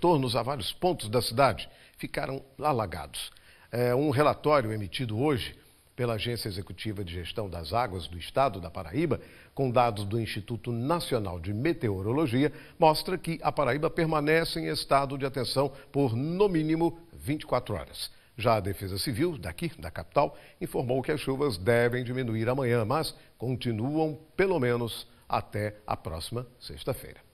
tornos a vários pontos da cidade ficaram alagados. É, um relatório emitido hoje pela Agência Executiva de Gestão das Águas do Estado da Paraíba, com dados do Instituto Nacional de Meteorologia, mostra que a Paraíba permanece em estado de atenção por no mínimo 24 horas. Já a Defesa Civil, daqui, da capital, informou que as chuvas devem diminuir amanhã, mas continuam pelo menos até a próxima sexta-feira.